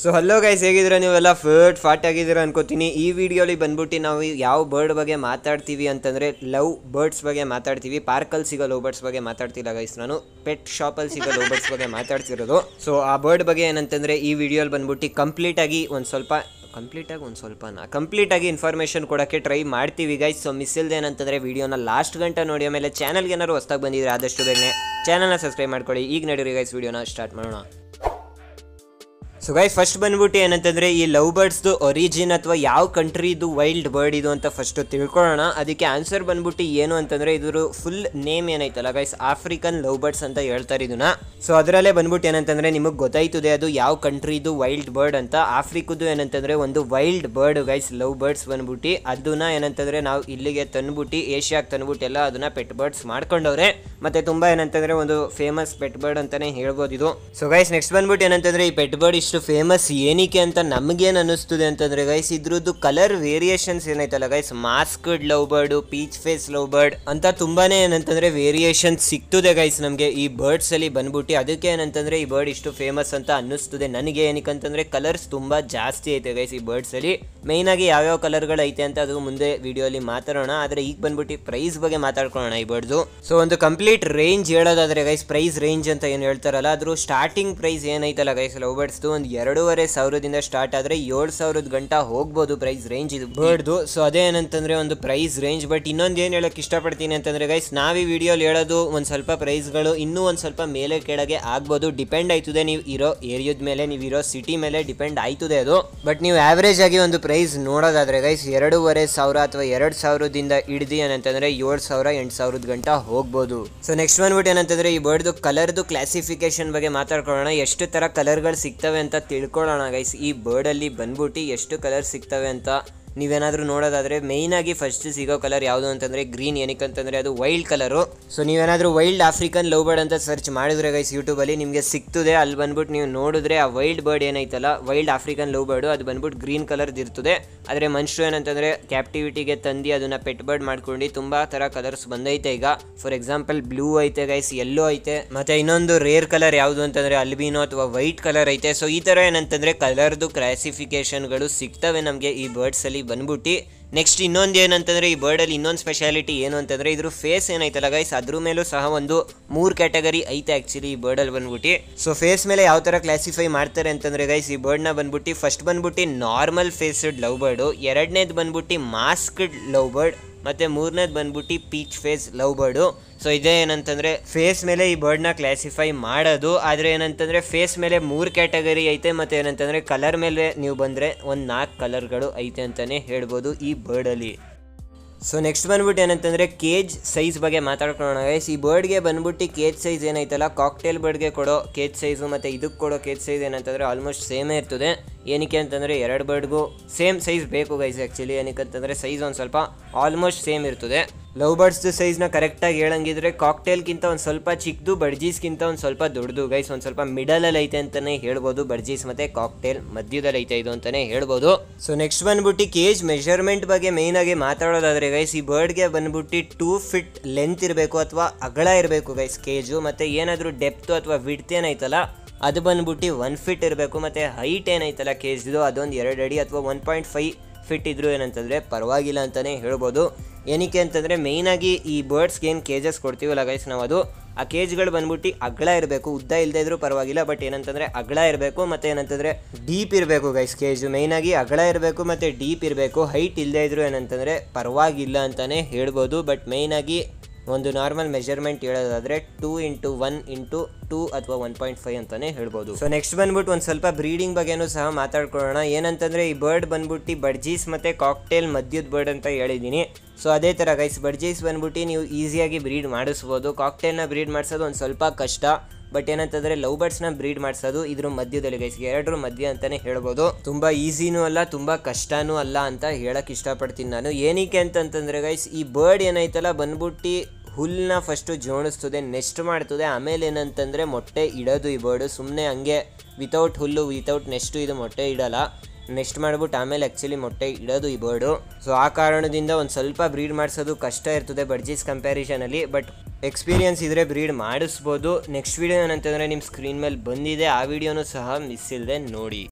so hello guys ಹೇಗಿದ್ದೀರಾ ನೀವೆಲ್ಲ ಫರ್ಟ್ ಫಾಟ್ ಆಗಿದ್ದೀರಾ ಅನ್ಕೋತೀನಿ ಈ ವಿಡಿಯೋಲಿ ಬಂದ್ಬಿಟ್ಟು ನಾವು ಯಾವ ಬರ್ಡ್ ಬಗ್ಗೆ ಮಾತಾಡ್ತೀವಿ ಅಂತಂದರೆ ಲವ್ ಬರ್ಡ್ಸ್ ಬಗ್ಗೆ ಮಾತಾಡ್ತೀವಿ ಪಾರ್ಕಲ್ಲಿ ಸಿಗೋ ಲವ್ ಬರ್ಡ್ಸ್ ಬಗ್ಗೆ ಮಾತಾಡ್ತಿಲ್ಲ ಗೈಸ್ ನಾನು ಪೆಟ್ ಶಾಪಲ್ಲಿ ಸಿಗೋ ಲವ್ ಬರ್ಡ್ಸ್ ಬಗ್ಗೆ ಮಾತಾಡ್ತಿರೋದು ಸೊ ಆ ಬರ್ಡ್ ಬಗ್ಗೆ ಏನಂತಂದರೆ ಈ ವಿಡಿಯೋಲಿ ಬಂದ್ಬಿಟ್ಟು ಕಂಪ್ಲೀಟಾಗಿ ಒಂದು ಸ್ವಲ್ಪ ಕಂಪ್ಲೀಟಾಗಿ ಒಂದು ಸ್ವಲ್ಪನ ಕಂಪ್ಲೀಟಾಗಿ ಇನ್ಫಾರ್ಮೇಷನ್ ಕೊಡೋಕ್ಕೆ ಟ್ರೈ ಮಾಡ್ತೀವಿ ಗೈಸ್ ಸೊ ಮಿಸ್ ಏನಂತಂದರೆ ವೀಡಿಯೋನ ಲಾಸ್ಟ್ ಗಂಟೆ ನೋಡಿ ಆಮೇಲೆ ಚಾನಲ್ಗೆ ಏನಾದ್ರು ಹೊಸ್ದಾಗ ಬಂದಿದ್ರೆ ಆದಷ್ಟು ಬೇಗನೆ ಚಾನಲ್ನ ಸಬ್ಸ್ಕ್ರೈಬ್ ಮಾಡ್ಕೊಳ್ಳಿ ಈಗ ನಡೀರಿ ಗೈಸ್ ವಿಡಿಯೋನ ಸ್ಟಾರ್ಟ್ ಮಾಡೋಣ ಸೊ ಗೈಸ್ ಫಸ್ಟ್ ಬಂದ್ಬಿಟ್ಟು ಏನಂತಂದ್ರೆ ಈ ಲವ್ ಬರ್ಡ್ಸ್ದು ಒರಿಜಿನ್ ಅಥವಾ ಯಾವ ಕಂಟ್ರಿದು ವೈಲ್ಡ್ ಬರ್ಡ್ ಇದು ಅಂತ ಫಸ್ಟು ತಿಳ್ಕೊಳ್ಳೋಣ ಅದಕ್ಕೆ ಆನ್ಸರ್ ಬಂದ್ಬಿಟ್ಟು ಏನು ಅಂತಂದ್ರೆ ಇದ್ರ ಫುಲ್ ನೇಮ್ ಏನೈತಲ್ಲ ಗೈಸ್ ಆಫ್ರಿಕನ್ ಲವ್ ಬರ್ಡ್ಸ್ ಅಂತ ಹೇಳ್ತಾರೆ ಇದನ್ನ ಸೊ ಅದರಲ್ಲೇ ಬಂದ್ಬಿಟ್ಟು ಏನಂತಂದ್ರೆ ನಿಮಗೆ ಗೊತ್ತಾಯ್ತದೆ ಅದು ಯಾವ ಕಂಟ್ರಿದು ವೈಲ್ಡ್ ಬರ್ಡ್ ಅಂತ ಆಫ್ರಿಕದ್ದು ಏನಂತಂದ್ರೆ ಒಂದು wild bird guys love birds ಬಂದ್ಬಿಟ್ಟು ಅದನ್ನ ಏನಂತಂದ್ರೆ ನಾವು ಇಲ್ಲಿಗೆ ತಂದ್ಬಿಟ್ಟು ಏಷ್ಯಾಗೆ ತಂದ್ಬಿಟ್ಟು ಎಲ್ಲ ಅದನ್ನ ಪೆಟ್ ಬರ್ಡ್ಸ್ ಮಾಡ್ಕೊಂಡವ್ರೆ ಮತ್ತೆ ತುಂಬಾ ಏನಂತಂದ್ರೆ ಒಂದು ಫೇಮಸ್ ಪೆಟ್ ಬರ್ಡ್ ಅಂತಾನೆ ಹೇಳ್ಬೋದು ಇದು ಸೊ ಗೈಸ್ ನೆಕ್ಸ್ಟ್ ಬಂದ್ಬಿಟ್ಟು ಏನಂತಂದ್ರೆ ಈ ಪೆಟ್ ಬರ್ಡ್ ಇಷ್ಟು ಅಷ್ಟು ಫೇಮಸ್ ಏನಕ್ಕೆ ಅಂತ ನಮಗೇನು ಅನ್ನಿಸ್ತದೆ ಅಂತಂದರೆ ಗೈಸ್ ಇದ್ರದ್ದು ಕಲರ್ ವೇರಿಯೇಷನ್ಸ್ ಏನೈತಲ್ಲ guys masked love bird peach face love bird ಅಂತ ತುಂಬಾ ಏನಂತಂದರೆ ವೇರಿಯೇಷನ್ ಸಿಗ್ತದೆ ಗೈಸ್ ನಮಗೆ ಈ ಬರ್ಡ್ಸಲ್ಲಿ ಬಂದ್ಬಿಟ್ಟು ಅದಕ್ಕೆ ಏನಂತಂದರೆ ಈ ಬರ್ಡ್ ಇಷ್ಟು ಫೇಮಸ್ ಅಂತ ಅನ್ನಿಸ್ತದೆ ನನಗೆ ಏನಕ್ಕೆ ಅಂತಂದರೆ ಕಲರ್ಸ್ ತುಂಬ ಜಾಸ್ತಿ ಐತೆ ಗೈಸ್ ಈ ಬರ್ಡ್ಸಲ್ಲಿ ಯಾವ ಯಾವ್ಯಾವ ಕಲರ್ಗಳು ಐತೆ ಅಂತ ಅದು ಮುಂದೆ ವಿಡಿಯೋಲಿ ಮಾತಾಡೋಣ ಆದರೆ ಈಗ ಬಂದ್ಬಿಟ್ಟು ಪ್ರೈಸ್ ಬಗ್ಗೆ ಮಾತಾಡ್ಕೊಳ್ಳೋಣ ಈ ಬರ್ಡ್ಸು ಸೊ ಒಂದು ಕಂಪ್ಲೀಟ್ ರೇಂಜ್ ಹೇಳೋದಾದ್ರೆ ಗೈಸ್ ಪ್ರೈಸ್ ರೇಂಜ್ ಅಂತ ಏನು ಹೇಳ್ತಾರಲ್ಲ ಅದ್ರ ಸ್ಟಾರ್ಟಿಂಗ್ ಪ್ರೈಸ್ ಏನೈತಲ್ಲ ಗೈಸ್ ಲವ್ ಬರ್ಡ್ಸ್ದು ಒಂದು ಒಂದು ಎರಡೂವರೆ ಸಾವಿರದಿಂದ ಸ್ಟಾರ್ಟ್ ಆದರೆ ಏಳು ಸಾವಿರದ ಗಂಟ ಹೋಗ್ಬೋದು ಪ್ರೈಸ್ ರೇಂಜ್ ಇದು ಬರ್ಡ್ದು ಸೊ ಏನಂತಂದ್ರೆ ಒಂದು ಪ್ರೈಸ್ ರೇಂಜ್ ಬಟ್ ಇನ್ನೊಂದು ಏನು ಹೇಳೋಕ್ಕೆ ಇಷ್ಟಪಡ್ತೀನಿ ಅಂತಂದರೆ ಗೈಸ್ ನಾವು ಈ ವಿಡಿಯೋಲಿ ಹೇಳೋದು ಒಂದು ಸ್ವಲ್ಪ ಪ್ರೈಸ್ಗಳು ಇನ್ನೂ ಒಂದು ಸ್ವಲ್ಪ ಮೇಲೆ ಕೆಳಗೆ ಆಗ್ಬೋದು ಡಿಪೆಂಡ್ ಆಯ್ತದೆ ನೀವು ಇರೋ ಏರಿಯಾದ ಮೇಲೆ ನೀವು ಇರೋ ಸಿಟಿ ಮೇಲೆ ಡಿಪೆಂಡ್ ಆಯ್ತದೆ ಅದು ಬಟ್ ನೀವು ಆವರೇಜ್ ಆಗಿ ಒಂದು ಪ್ರೈಸ್ ನೋಡೋದಾದ್ರೆ ಗೈಸ್ ಎರಡೂವರೆ ಸಾವಿರ ಅಥವಾ ಎರಡು ಸಾವಿರದಿಂದ ಹಿಡ್ದು ಏನಂತಂದ್ರೆ ಏಳು ಸಾವಿರ ಎಂಟು ಸಾವಿರದ ಗಂಟ ಹೋಗ್ಬೋದು ಸೊ ನೆಕ್ಸ್ಟ್ ಬಂದ್ಬಿಟ್ಟು ಏನಂತಂದ್ರೆ ಈ ಬರ್ಡ್ದು ಕಲರ್ದು ಕ್ಲಾಸಿಫಿಕೇಶನ್ ಬಗ್ಗೆ ಮಾತಾಡ್ಕೊಳ್ಳೋಣ ಎಷ್ಟು ಥರ ಕಲರ್ಗಳು ಸಿಗ್ತವೆ ಅಂತ ತಿಳ್ಕೊಳ್ಳೋಣ ಗೈಸ್ ಈ ಬರ್ಡಲ್ಲಿ ಬಂದ್ಬಿಟ್ಟು ಎಷ್ಟು ಕಲರ್ ಸಿಗ್ತವೆ ಅಂತ ನೀವೇನಾದರೂ ನೋಡೋದಾದರೆ ಮೇಯ್ನಾಗಿ ಫಸ್ಟ್ ಸಿಗೋ ಕಲರ್ ಯಾವುದು ಅಂತಂದರೆ ಗ್ರೀನ್ ಏನಕ್ಕಂತಂದರೆ ಅದು ವೈಲ್ಡ್ ಕಲರು ಸೊ ನೀವೇನಾದರೂ ವೈಲ್ಡ್ ಆಫ್ರಿಕನ್ ಲವ್ ಬರ್ಡ್ ಅಂತ ಸರ್ಚ್ ಮಾಡಿದ್ರೆ ಗೈಸ್ ಯೂಟ್ಯೂಬಲ್ಲಿ ನಿಮಗೆ ಸಿಗ್ತದೆ ಅಲ್ಲಿ ಬಂದ್ಬಿಟ್ಟು ನೀವು ನೋಡಿದ್ರೆ ಆ ವೈಲ್ಡ್ ಬರ್ಡ್ ಏನೈತಲ್ಲ ವೈಲ್ಡ್ ಆಫ್ರಿಕನ್ ಲವ್ ಬರ್ಡು ಅದು ಬಂದ್ಬಿಟ್ಟು ಗ್ರೀನ್ ಕಲರ್ದು ಇರ್ತದೆ ಆದರೆ ಮನುಷ್ಯರು ಏನಂತಂದರೆ ಕ್ಯಾಪ್ಟಿವಿಟಿಗೆ ತಂದು ಅದನ್ನು ಪೆಟ್ ಬರ್ಡ್ ಮಾಡ್ಕೊಂಡು ತುಂಬ ಥರ ಕಲರ್ಸ್ ಬಂದೈತೆ ಈಗ ಫಾರ್ ಎಕ್ಸಾಂಪಲ್ ಬ್ಲೂ ಐತೆ ಗೈಸ್ ಯೆಲ್ಲೋ ಐತೆ ಮತ್ತು ಇನ್ನೊಂದು ರೇರ್ ಕಲರ್ ಯಾವುದು ಅಂತಂದರೆ ಅಲ್ಬಿನೋ ಅಥವಾ ವೈಟ್ ಕಲರ್ ಐತೆ ಸೊ ಈ ಥರ ಏನಂತಂದರೆ ಕಲರ್ದು ಗಳು ಸಿಗ್ತವೆ ನಮಗೆ ಈ ಬರ್ಡ್ಸಲ್ಲಿ ಬಂದ್ಬಿಟ್ಟು ನೆಕ್ಸ್ಟ್ ಇನ್ನೊಂದು ಏನಂತಂದ್ರೆ ಈ ಬರ್ಡಲ್ಲಿ ಇನ್ನೊಂದು ಸ್ಪೆಷಾಲಿಟಿ ಏನು ಅಂತಂದ್ರೆ ಇದ್ರ ಫೇಸ್ ಏನೈತಲ್ಲ ಗೈಸ್ ಅದ್ರ ಮೇಲೂ ಸಹ ಒಂದು ಮೂರು ಕ್ಯಾಟಗರಿ ಐತೆ ಆಕ್ಚುಲಿ ಈ ಬರ್ಡಲ್ಲಿ ಬಂದ್ಬಿಟ್ಟು ಸೊ ಫೇಸ್ ಮೇಲೆ ಯಾವ ತರ ಕ್ಲಾಸಿಫೈ ಮಾಡ್ತಾರೆ ಅಂತಂದರೆ ಗೈಸ್ ಈ ಬರ್ಡ್ ನ ಬಂದ್ಬಿಟ್ಟು ಫಸ್ಟ್ ಬಂದ್ಬಿಟ್ಟು ನಾರ್ಮಲ್ ಫೇಸ್ಡ್ ಲವ್ ಬರ್ಡು ಎರಡನೇದು ಬಂದ್ಬಿಟ್ಟು ಮಾಸ್ಕ್ಡ್ ಲವ್ ಬರ್ಡ್ ಮತ್ತು ಮೂರನೇದು ಬಂದ್ಬಿಟ್ಟು peach face love bird so ಇದೇ ಏನಂತಂದರೆ ಫೇಸ್ ಮೇಲೆ ಈ ಬರ್ಡ್ನ ಕ್ಲಾಸಿಫೈ ಮಾಡೋದು ಆದರೆ ಏನಂತಂದರೆ ಫೇಸ್ ಮೇಲೆ ಮೂರು ಕ್ಯಾಟಗರಿ ಐತೆ ಮತ್ತು ಏನಂತಂದರೆ ಕಲರ್ ಮೇಲೆ ನೀವು ಬಂದರೆ ಒಂದು ನಾಲ್ಕು ಕಲರ್ಗಳು ಐತೆ ಅಂತಲೇ ಹೇಳ್ಬೋದು ಈ ಬರ್ಡಲ್ಲಿ ಸೊ ನೆಕ್ಸ್ಟ್ ಬಂದ್ಬಿಟ್ಟು ಏನಂತಂದರೆ ಕೇಜ್ ಸೈಜ್ ಬಗ್ಗೆ ಮಾತಾಡ್ಕೊಳ್ಳೋಣ ಗೈಸ್ ಈ ಬರ್ಡ್ಗೆ ಬಂದ್ಬಿಟ್ಟು ಕೇಜ್ ಸೈಜ್ ಏನೈತಲ್ಲ ಕಾಕ್ಟೇಲ್ ಬರ್ಡ್ಗೆ ಕೊಡೋ ಕೇಜ್ ಸೈಜು ಮತ್ತು ಇದಕ್ಕೆ ಕೊಡೋ ಕೇಜ್ ಸೈಜ್ ಏನಂತಂದರೆ ಆಲ್ಮೋಸ್ಟ್ ಸೇಮೇ ಇರ್ತದೆ ಏನಕ್ಕೆ ಅಂತಂದರೆ ಎರಡು ಬರ್ಡ್ಗೂ ಸೇಮ್ ಸೈಜ್ ಬೇಕು ಗೈಸ್ ಆ್ಯಕ್ಚುಲಿ ಏನಕ್ಕೆ ಅಂತಂದರೆ ಸೈಜ್ ಒಂದು ಸ್ವಲ್ಪ ಆಲ್ಮೋಸ್ಟ್ ಸೇಮ್ ಇರ್ತದೆ ಲವ್ ಬರ್ಡ್ಸ್ದು ಸೈಜ್ನ ಕರೆಕ್ಟಾಗಿ ಹೇಳಂಗಿದ್ರೆ ಕಾಕ್ಟೇಲ್ಗಿಂತ ಒಂದು ಸ್ವಲ್ಪ ಚಿಕ್ಕದು ಬಡ್ಜೀಸ್ಗಿಂತ ಒಂದು ಸ್ವಲ್ಪ ದೊಡ್ಡದು ಗೈಸ್ ಒಂದು ಸ್ವಲ್ಪ ಮಿಡಲಲ್ಲಿ ಐತೆ ಅಂತಲೇ ಹೇಳ್ಬೋದು ಬಡ್ಜೀಸ್ ಮತ್ತು ಕಾಕ್ಟೇಲ್ ಮಧ್ಯದಲ್ಲಿ ಐತೆ ಇದು ಅಂತಲೇ ಹೇಳ್ಬೋದು ಸೊ ನೆಕ್ಸ್ಟ್ ಬಂದ್ಬಿಟ್ಟು ಕೇಜ್ ಮೆಷರ್ಮೆಂಟ್ ಬಗ್ಗೆ ಮೇಯ್ನಾಗಿ ಮಾತಾಡೋದಾದರೆ ಗೈಸ್ ಈ ಬರ್ಡ್ಗೆ ಬಂದ್ಬಿಟ್ಟು ಟೂ ಫಿಟ್ ಲೆಂತ್ ಇರಬೇಕು ಅಥವಾ ಅಗಳ ಇರಬೇಕು ಗೈಸ್ ಕೇಜು ಮತ್ತು ಏನಾದರೂ ಡೆಪ್ತು ಅಥವಾ ವಿಡ್ತೇನೈತಲ್ಲ ಏನೈತಲ್ಲ ಅದು ಬಂದ್ಬಿಟ್ಟು ಒನ್ ಫಿಟ್ ಇರಬೇಕು ಮತ್ತು ಹೈಟ್ ಏನೈತಲ್ಲ ಇದು ಅದೊಂದು ಎರಡು ಅಡಿ ಅಥವಾ ಒನ್ ಪಾಯಿಂಟ್ ಫೈವ್ ಫಿಟ್ ಇದ್ದರೂ ಏನಂತಂದರೆ ಪರವಾಗಿಲ್ಲ ಅಂತಲೇ ಹೇಳ್ಬೋದು ಏನಕ್ಕೆ ಅಂತಂದರೆ ಮೇಯ್ನಾಗಿ ಈ ಬರ್ಡ್ಸ್ಗೆ ಏನು ಕೇಜಸ್ ಕೊಡ್ತೀವಲ್ಲ ಗೈಸ್ ನಾವು ಅದು ಆ ಕೇಜ್ಗಳು ಬಂದ್ಬಿಟ್ಟು ಅಗ್ಳ ಇರಬೇಕು ಉದ್ದ ಇಲ್ಲದೆ ಇದ್ದರೂ ಪರವಾಗಿಲ್ಲ ಬಟ್ ಏನಂತಂದರೆ ಅಗ್ಳ ಇರಬೇಕು ಮತ್ತು ಏನಂತಂದರೆ ಡೀಪ್ ಇರಬೇಕು ಗೈಸ್ ಕೇಜು ಮೇಯ್ನಾಗಿ ಅಗ್ಳ ಇರಬೇಕು ಮತ್ತು ಡೀಪ್ ಇರಬೇಕು ಹೈಟ್ ಇಲ್ಲದೆ ಇದ್ರು ಏನಂತಂದರೆ ಪರವಾಗಿಲ್ಲ ಅಂತಲೇ ಹೇಳ್ಬೋದು ಬಟ್ ಮೇಯ್ನಾಗಿ ಒಂದು ನಾರ್ಮಲ್ ಮೆಜರ್ಮೆಂಟ್ ಹೇಳೋದಾದ್ರೆ two into one into two ಅಥವಾ ಒನ್ ಪಾಯಿಂಟ್ ಫೈವ್ ಅಂತಲೇ ಹೇಳ್ಬೋದು ಸೊ ನೆಕ್ಸ್ಟ್ ಬಂದ್ಬಿಟ್ಟು ಒಂದು ಸ್ವಲ್ಪ ಬ್ರೀಡಿಂಗ್ ಬಗ್ಗೆನೂ ಸಹ ಮಾತಾಡ್ಕೊಳ್ಳೋಣ ಏನಂತಂದರೆ ಈ ಬರ್ಡ್ ಬಂದ್ಬಿಟ್ಟು ಬಡ್ಜೀಸ್ ಮತ್ತು ಕಾಕ್ಟೇಲ್ ಮದ್ಯದ ಬರ್ಡ್ ಅಂತ ಹೇಳಿದ್ದೀನಿ ಸೊ ಅದೇ ಥರ ಗೈಸ್ ಬರ್ಜೀಸ್ ಬಂದ್ಬಿಟ್ಟು ನೀವು ಈಸಿಯಾಗಿ ಬ್ರೀಡ್ ಮಾಡಿಸ್ಬೋದು ನ ಬ್ರೀಡ್ ಮಾಡಿಸೋದು ಒಂದು ಸ್ವಲ್ಪ ಕಷ್ಟ ಬಟ್ ಏನಂತಂದ್ರೆ ಲವ್ ಬರ್ಡ್ಸ್ನ ಬ್ರೀಡ್ ಮಾಡಿಸೋದು ಇದ್ರ ಮಧ್ಯದಲ್ಲಿ ಗೈಸ್ ಎರಡರ ಮಧ್ಯ ಅಂತಲೇ ಹೇಳ್ಬೋದು ತುಂಬ ಈಸಿನೂ ಅಲ್ಲ ತುಂಬ ಕಷ್ಟನೂ ಅಲ್ಲ ಅಂತ ಹೇಳಕ್ಕೆ ಇಷ್ಟಪಡ್ತೀನಿ ನಾನು ಏನಕ್ಕೆ ಅಂತಂದ್ರೆ ಗೈಸ್ ಈ ಬರ್ಡ್ ಏನೈತಲ್ಲ ಬಂದ್ಬಿಟ್ಟು ಹುಲ್ಲನ್ನ ಫಸ್ಟು ಜೋಣಿಸ್ತದೆ ನೆಸ್ಟ್ ಮಾಡ್ತದೆ ಆಮೇಲೆ ಏನಂತಂದರೆ ಮೊಟ್ಟೆ ಇಡೋದು ಈ ಬರ್ಡು ಸುಮ್ಮನೆ ಹಂಗೆ ವಿತೌಟ್ ಹುಲ್ಲು ವಿತೌಟ್ ನೆಸ್ಟು ಇದು ಮೊಟ್ಟೆ ಇಡಲ್ಲ ನೆಸ್ಟ್ ಮಾಡ್ಬಿಟ್ಟು ಆಮೇಲೆ ಆ್ಯಕ್ಚುಲಿ ಮೊಟ್ಟೆ ಇಡೋದು ಈ ಬರ್ಡು ಸೊ ಆ ಕಾರಣದಿಂದ ಒಂದು ಸ್ವಲ್ಪ ಬ್ರೀಡ್ ಮಾಡಿಸೋದು ಕಷ್ಟ ಇರ್ತದೆ ಬಡ್ಜೀಸ್ ಕಂಪ್ಯಾರಿಷನಲ್ಲಿ ಬಟ್ ಎಕ್ಸ್ಪೀರಿಯನ್ಸ್ ಇದ್ದರೆ ಬ್ರೀಡ್ ಮಾಡಿಸ್ಬೋದು ನೆಕ್ಸ್ಟ್ ವೀಡಿಯೋ ಏನಂತಂದರೆ ನಿಮ್ಮ ಸ್ಕ್ರೀನ್ ಮೇಲೆ ಬಂದಿದೆ ಆ ವಿಡಿಯೋನೂ ಸಹ ಮಿಸ್ ಇಲ್ಲದೆ ನೋಡಿ